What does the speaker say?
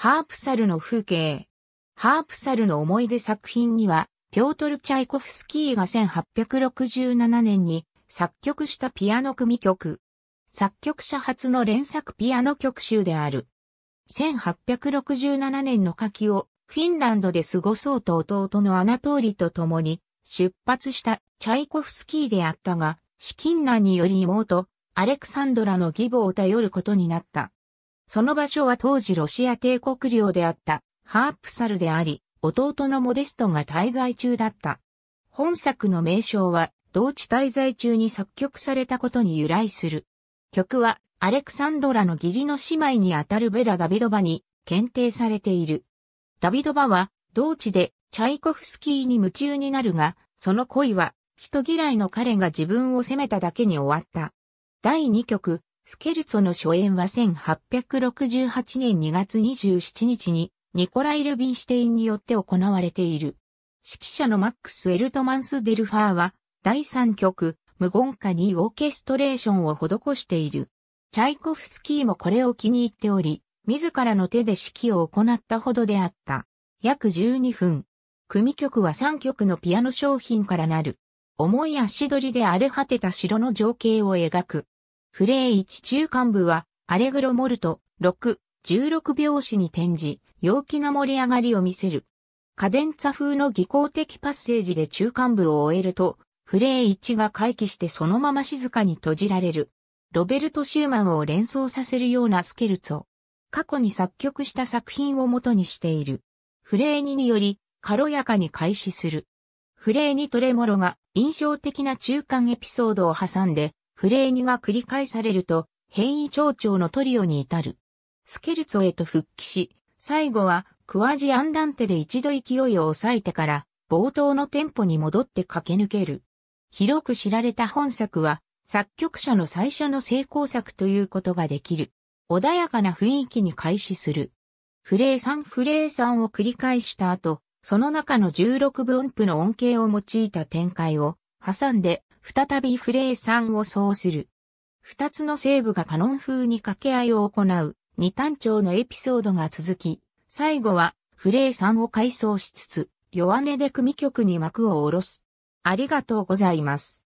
ハープサルの風景。ハープサルの思い出作品には、ピョートル・チャイコフスキーが1867年に作曲したピアノ組曲。作曲者初の連作ピアノ曲集である。1867年の夏季をフィンランドで過ごそうと弟のアナトーリと共に出発したチャイコフスキーであったが、資金難により妹、アレクサンドラの義母を頼ることになった。その場所は当時ロシア帝国領であったハープサルであり、弟のモデストが滞在中だった。本作の名称は、同地滞在中に作曲されたことに由来する。曲は、アレクサンドラの義理の姉妹にあたるベラ・ダビドバに検定されている。ダビドバは、同地でチャイコフスキーに夢中になるが、その恋は、人嫌いの彼が自分を責めただけに終わった。第2曲、スケルツォの初演は1868年2月27日にニコライ・ルビンシュテインによって行われている。指揮者のマックス・エルトマンス・デルファーは第3曲無言歌にオーケストレーションを施している。チャイコフスキーもこれを気に入っており、自らの手で指揮を行ったほどであった。約12分。組曲は3曲のピアノ商品からなる。重い足取りで荒れ果てた城の情景を描く。フレー1中間部は、アレグロモルト、6、16拍子に転じ、陽気な盛り上がりを見せる。カデンツァ風の技巧的パッセージで中間部を終えると、フレー1が回帰してそのまま静かに閉じられる。ロベルト・シューマンを連想させるようなスケルツォ。過去に作曲した作品を元にしている。フレー2により、軽やかに開始する。フレー2トレモロが印象的な中間エピソードを挟んで、フレーニュが繰り返されると、変異蝶々のトリオに至る。スケルツォへと復帰し、最後はクワジアンダンテで一度勢いを抑えてから、冒頭のテンポに戻って駆け抜ける。広く知られた本作は、作曲者の最初の成功作ということができる。穏やかな雰囲気に開始する。フレーサン・フレーサンを繰り返した後、その中の16分音符の音形を用いた展開を挟んで再びフレーんをそうする。二つのー部がカノン風に掛け合いを行う二単調のエピソードが続き、最後はフレーんを回想しつつ、弱音で組曲に幕を下ろす。ありがとうございます。